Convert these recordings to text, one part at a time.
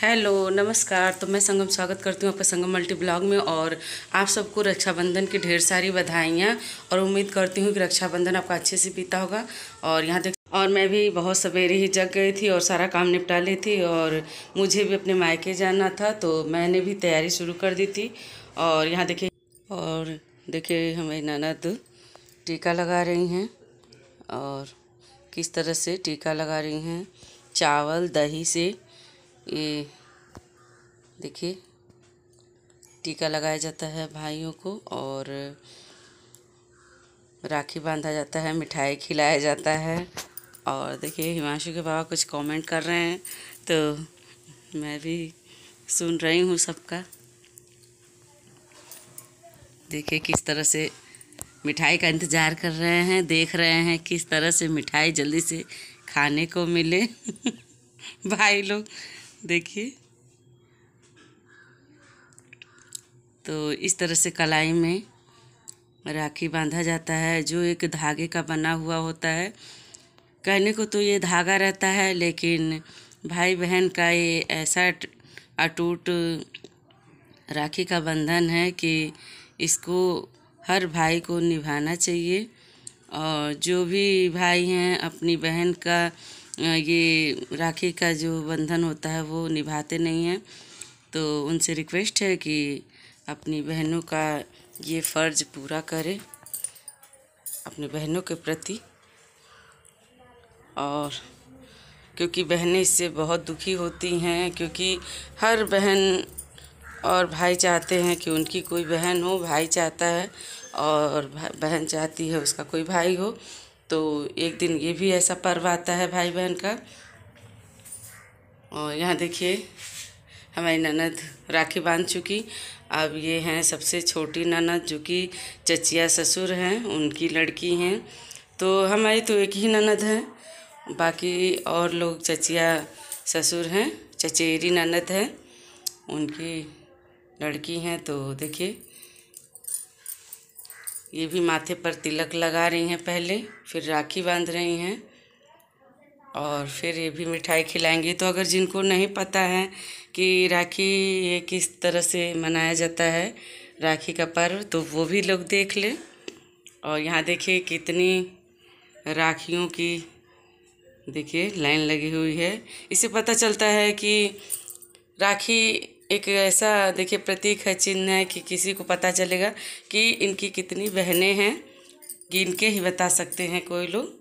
hello नमस्कार तो मैं संगम स्वागत करती हूँ आपका संगम मल्टी ब्लॉग में और आप सबको रक्षाबंधन की ढेर सारी बधाइयाँ और उम्मीद करती हूँ कि रक्षाबंधन आपका अच्छे से पीता होगा और यहाँ देख और मैं भी बहुत सवेरे ही जग गई थी और सारा काम निपटा ली थी और मुझे भी अपने मायके जाना था तो मैंने भी तैयारी शुरू कर दी थी और यहाँ देखिए और देखिए हमें ननद टीका लगा रही हैं और किस तरह से टीका लगा रही हैं चावल दही से ये देखिए टीका लगाया जाता है भाइयों को और राखी बांधा जाता है मिठाई खिलाया जाता है और देखिए हिमांशु के बाबा कुछ कमेंट कर रहे हैं तो मैं भी सुन रही हूँ सबका देखिए किस तरह से मिठाई का इंतज़ार कर रहे हैं देख रहे हैं किस तरह से मिठाई जल्दी से खाने को मिले भाई लोग देखिए तो इस तरह से कलाई में राखी बांधा जाता है जो एक धागे का बना हुआ होता है कहने को तो ये धागा रहता है लेकिन भाई बहन का ये ऐसा अटूट राखी का बंधन है कि इसको हर भाई को निभाना चाहिए और जो भी भाई हैं अपनी बहन का ये राखी का जो बंधन होता है वो निभाते नहीं हैं तो उनसे रिक्वेस्ट है कि अपनी बहनों का ये फ़र्ज पूरा करें अपनी बहनों के प्रति और क्योंकि बहनें इससे बहुत दुखी होती हैं क्योंकि हर बहन और भाई चाहते हैं कि उनकी कोई बहन हो भाई चाहता है और बहन चाहती है उसका कोई भाई हो तो एक दिन ये भी ऐसा पर्व आता है भाई बहन का और यहाँ देखिए हमारी ननद राखी बांध चुकी अब ये हैं सबसे छोटी ननद जो कि चचिया ससुर हैं उनकी लड़की हैं तो हमारी तो एक ही ननद है बाकी और लोग चचिया ससुर हैं चचेरी ननद है उनकी लड़की हैं तो देखिए ये भी माथे पर तिलक लगा रही हैं पहले फिर राखी बांध रही हैं और फिर ये भी मिठाई खिलाएंगी तो अगर जिनको नहीं पता है कि राखी ये किस तरह से मनाया जाता है राखी का पर्व तो वो भी लोग देख लें और यहाँ देखिए कितनी राखियों की देखिए लाइन लगी हुई है इससे पता चलता है कि राखी एक ऐसा देखिए प्रतीक है चिन्ह है कि किसी को पता चलेगा कि इनकी कितनी बहनें हैं गिन के ही बता सकते हैं कोई लोग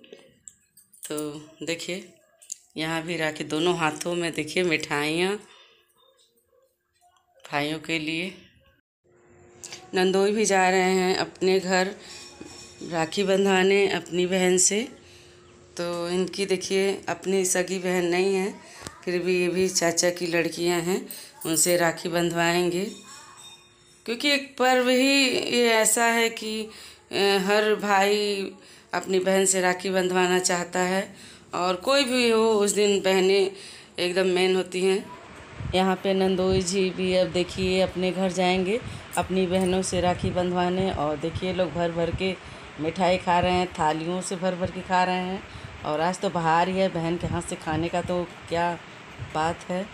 तो देखिए यहाँ भी रखे दोनों हाथों में देखिए मिठाइयाँ भाइयों के लिए नंदोई भी जा रहे हैं अपने घर राखी बंधाने अपनी बहन से तो इनकी देखिए अपनी सगी बहन नहीं है फिर भी ये भी चाचा की लड़कियां हैं उनसे राखी बंधवाएंगे क्योंकि एक पर्व ही ये ऐसा है कि हर भाई अपनी बहन से राखी बंधवाना चाहता है और कोई भी हो उस दिन बहनें एकदम मेन होती हैं यहाँ पे नंदोई जी भी अब देखिए अपने घर जाएंगे अपनी बहनों से राखी बंधवाने और देखिए लोग भर भर के मिठाई खा रहे हैं थालियों से भर भर के खा रहे हैं और आज तो बाहर ही है बहन के हाथ से खाने का तो क्या बात है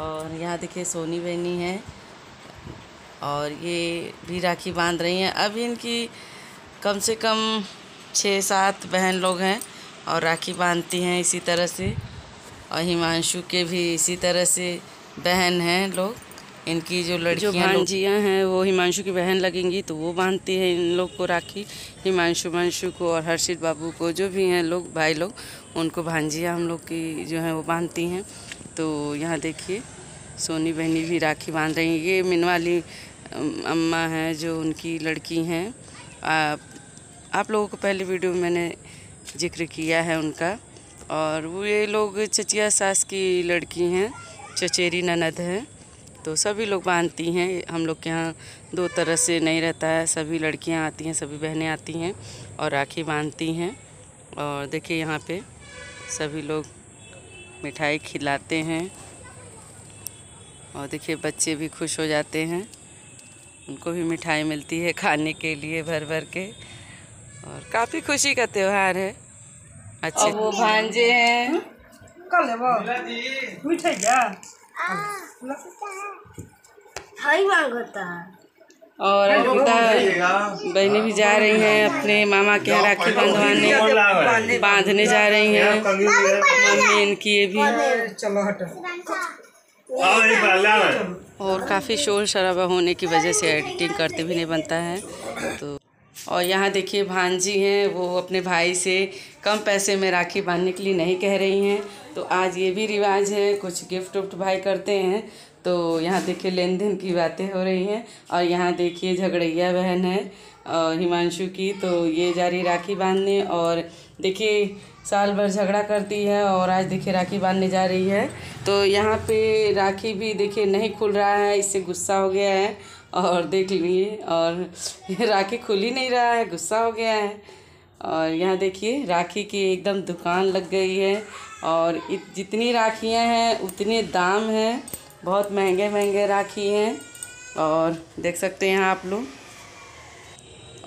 और यहाँ देखिए सोनी बहनी है और ये भी राखी बांध रही हैं अब इनकी कम से कम छः सात बहन लोग हैं और राखी बांधती हैं इसी तरह से और हिमांशु के भी इसी तरह से बहन हैं लोग इनकी जो लड़की जो भांजियाँ हैं वो हिमांशु की बहन लगेंगी तो वो बांधती हैं इन लोग को राखी हिमांशु मांशु को और हर्षित बाबू को जो भी हैं लोग भाई लोग उनको भांजियाँ हम लोग की जो हैं वो बांधती हैं तो यहाँ देखिए सोनी बहनी भी राखी बांध रही हैं ये मिन वाली अम्मा हैं जो उनकी लड़की हैं आप, आप लोगों को पहले वीडियो में मैंने जिक्र किया है उनका और वो ये लोग चचिया सास की लड़की हैं चचेरी ननद हैं तो सभी लोग बांधती हैं हम लोग के यहाँ दो तरह से नहीं रहता है सभी लड़कियाँ आती हैं सभी बहनें आती हैं और राखी बांधती हैं और देखिए यहाँ पर सभी लोग मिठाई खिलाते हैं और देखिए बच्चे भी खुश हो जाते हैं उनको भी मिठाई मिलती है खाने के लिए भर भर के और काफ़ी खुशी का त्यौहार है अच्छे वो भांजे हैं कल मिठाई और अंकिता बहनें भी जा रही हैं अपने मामा के यहाँ राखी बांधवाने बांधने जा रही हैं मम्मी इनकी ये भी और काफ़ी शोर शराबा होने की वजह से एडिटिंग करते भी नहीं बनता है तो और यहाँ देखिए भांजी हैं वो अपने भाई से कम पैसे में राखी बांधने के लिए नहीं कह रही हैं तो आज ये भी रिवाज है कुछ गिफ्ट उफ्ट भाई करते हैं तो यहाँ देखिए लेन देन की बातें हो रही हैं और यहाँ देखिए झगड़ैया बहन है हिमांशु की तो ये जा रही राखी बांधने और देखिए साल भर झगड़ा करती है और आज देखिए राखी बांधने जा रही है तो यहाँ पे राखी भी देखिए नहीं खुल रहा है इससे गुस्सा हो गया है और देख लीजिए और राखी खुल ही नहीं रहा है गुस्सा हो गया है और यहाँ देखिए राखी की एकदम दुकान लग गई है और जितनी राखियाँ हैं उतने दाम हैं बहुत महंगे महंगे राखी हैं और देख सकते हैं आप लोग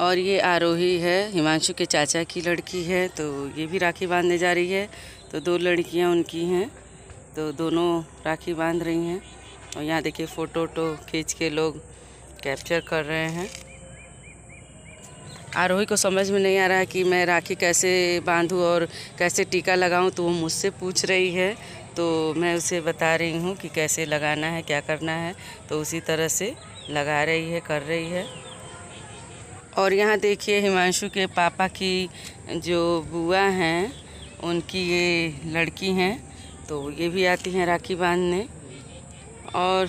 और ये आरोही है हिमांशु के चाचा की लड़की है तो ये भी राखी बांधने जा रही है तो दो लड़कियां उनकी हैं तो दोनों राखी बांध रही हैं और यहाँ देखिए फ़ोटो वोटो तो खींच के लोग कैप्चर कर रहे हैं आरोही को समझ में नहीं आ रहा है कि मैं राखी कैसे बांधूँ और कैसे टीका लगाऊँ तो वो मुझसे पूछ रही है तो मैं उसे बता रही हूँ कि कैसे लगाना है क्या करना है तो उसी तरह से लगा रही है कर रही है और यहाँ देखिए हिमांशु के पापा की जो बुआ हैं उनकी ये लड़की हैं तो ये भी आती हैं राखी बांधने और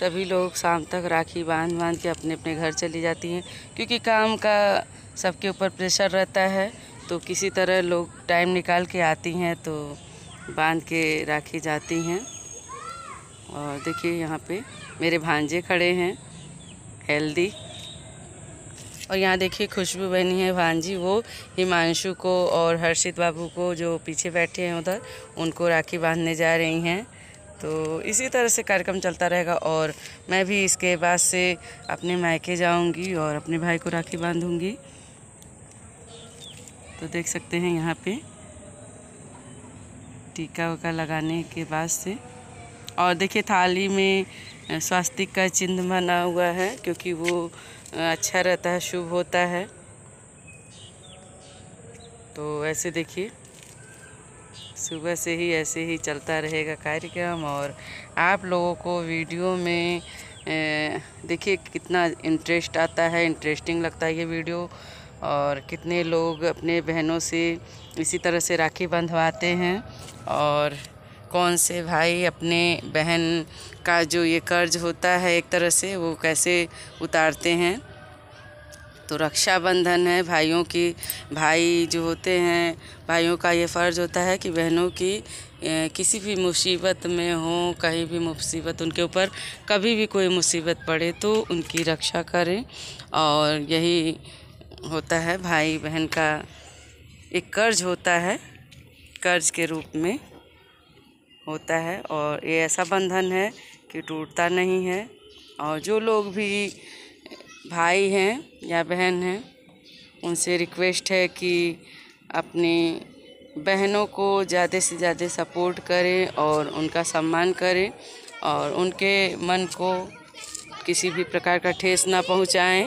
सभी लोग शाम तक राखी बांध बांध के अपने अपने घर चली जाती हैं क्योंकि काम का सबके ऊपर प्रेशर रहता है तो किसी तरह लोग टाइम निकाल के आती हैं तो बांध के राखी जाती हैं और देखिए यहाँ पे मेरे भांजे खड़े हैं हेल्दी और यहाँ देखिए खुशबू बहनी है भांजी वो हिमांशु को और हर्षित बाबू को जो पीछे बैठे हैं उधर उनको राखी बांधने जा रही हैं तो इसी तरह से कार्यक्रम चलता रहेगा और मैं भी इसके बाद से अपने मायके जाऊंगी और अपने भाई को राखी बांधूंगी तो देख सकते हैं यहाँ पे टीका उका लगाने के बाद से और देखिए थाली में स्वास्तिक का चिन्ह बना हुआ है क्योंकि वो अच्छा रहता है शुभ होता है तो ऐसे देखिए सुबह से ही ऐसे ही चलता रहेगा कार्यक्रम और आप लोगों को वीडियो में देखिए कितना इंटरेस्ट आता है इंटरेस्टिंग लगता है ये वीडियो और कितने लोग अपने बहनों से इसी तरह से राखी बंधवाते हैं और कौन से भाई अपने बहन का जो ये कर्ज होता है एक तरह से वो कैसे उतारते हैं तो रक्षाबंधन है भाइयों की भाई जो होते हैं भाइयों का ये फ़र्ज़ होता है कि बहनों की किसी भी मुसीबत में हो कहीं भी मुसीबत उनके ऊपर कभी भी कोई मुसीबत पड़े तो उनकी रक्षा करें और यही होता है भाई बहन का एक कर्ज होता है कर्ज के रूप में होता है और ये ऐसा बंधन है कि टूटता नहीं है और जो लोग भी भाई हैं या बहन हैं उनसे रिक्वेस्ट है कि अपनी बहनों को ज़्यादा से ज़्यादा सपोर्ट करें और उनका सम्मान करें और उनके मन को किसी भी प्रकार का ठेस ना पहुंचाएं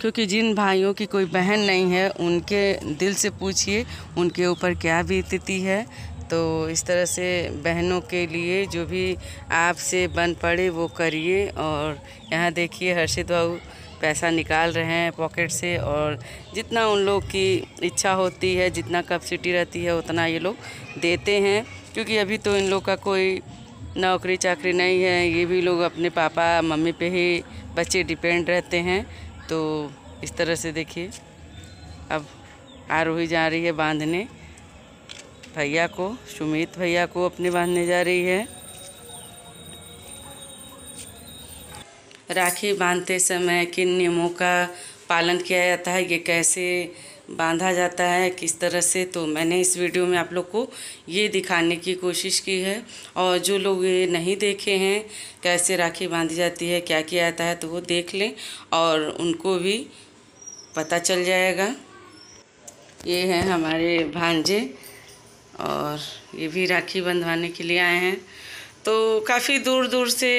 क्योंकि जिन भाइयों की कोई बहन नहीं है उनके दिल से पूछिए उनके ऊपर क्या बीतती है तो इस तरह से बहनों के लिए जो भी आपसे बन पड़े वो करिए और यहाँ देखिए हर्षित बाबू पैसा निकाल रहे हैं पॉकेट से और जितना उन लोग की इच्छा होती है जितना कैपेसिटी रहती है उतना ये लोग देते हैं क्योंकि अभी तो इन लोग का कोई नौकरी चाकरी नहीं है ये भी लोग अपने पापा मम्मी पे ही बच्चे डिपेंड रहते हैं तो इस तरह से देखिए अब आरोही जा रही है बांधने भैया को सुमित भैया को अपने बांधने जा रही है राखी बांधते समय किन नियमों का पालन किया जाता है ये कैसे बांधा जाता है किस तरह से तो मैंने इस वीडियो में आप लोग को ये दिखाने की कोशिश की है और जो लोग ये नहीं देखे हैं कैसे राखी बांधी जाती है क्या किया जाता है तो वो देख लें और उनको भी पता चल जाएगा ये हैं हमारे भांजे और ये भी राखी बंधवाने के लिए आए हैं तो काफ़ी दूर दूर से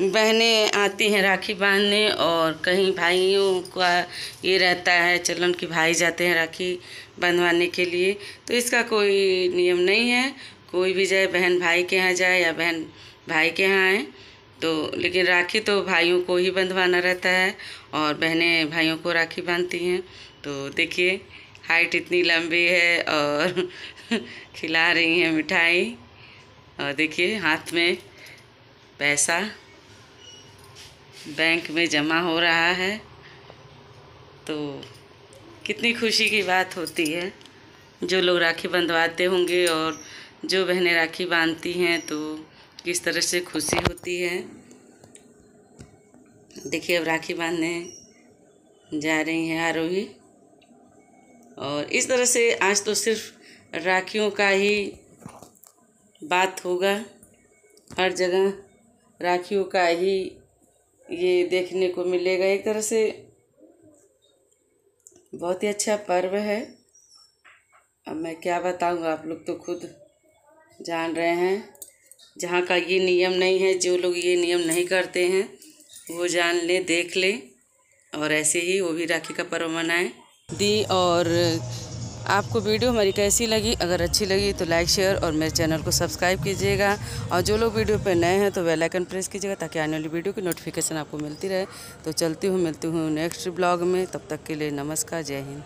बहनें आती हैं राखी बांधने और कहीं भाइयों का ये रहता है चलन कि भाई जाते हैं राखी बंधवाने के लिए तो इसका कोई नियम नहीं है कोई भी जाए बहन भाई के यहाँ जाए या बहन भाई के यहाँ आए तो लेकिन राखी तो भाइयों को ही बंधवाना रहता है और बहनें भाइयों को राखी बांधती हैं तो देखिए हाइट इतनी लंबी है और खिला रही हैं मिठाई और देखिए हाथ में पैसा बैंक में जमा हो रहा है तो कितनी खुशी की बात होती है जो लोग राखी बंधवाते होंगे और जो बहनें राखी बांधती हैं तो किस तरह से खुशी होती है देखिए अब राखी बांधने जा रही हैं आरोही और इस तरह से आज तो सिर्फ राखियों का ही बात होगा हर जगह राखियों का ही ये देखने को मिलेगा एक तरह से बहुत ही अच्छा पर्व है अब मैं क्या बताऊँगा आप लोग तो खुद जान रहे हैं जहाँ का ये नियम नहीं है जो लोग ये नियम नहीं करते हैं वो जान ले देख ले और ऐसे ही वो भी राखी का पर्व मनाएं दी और आपको वीडियो हमारी कैसी लगी अगर अच्छी लगी तो लाइक शेयर और मेरे चैनल को सब्सक्राइब कीजिएगा और जो लोग वीडियो पर नए हैं तो वेल आइकन प्रेस कीजिएगा ताकि आने वाली वीडियो की नोटिफिकेशन आपको मिलती रहे तो चलती हूँ मिलती हूँ नेक्स्ट ब्लॉग में तब तक के लिए नमस्कार जय हिंद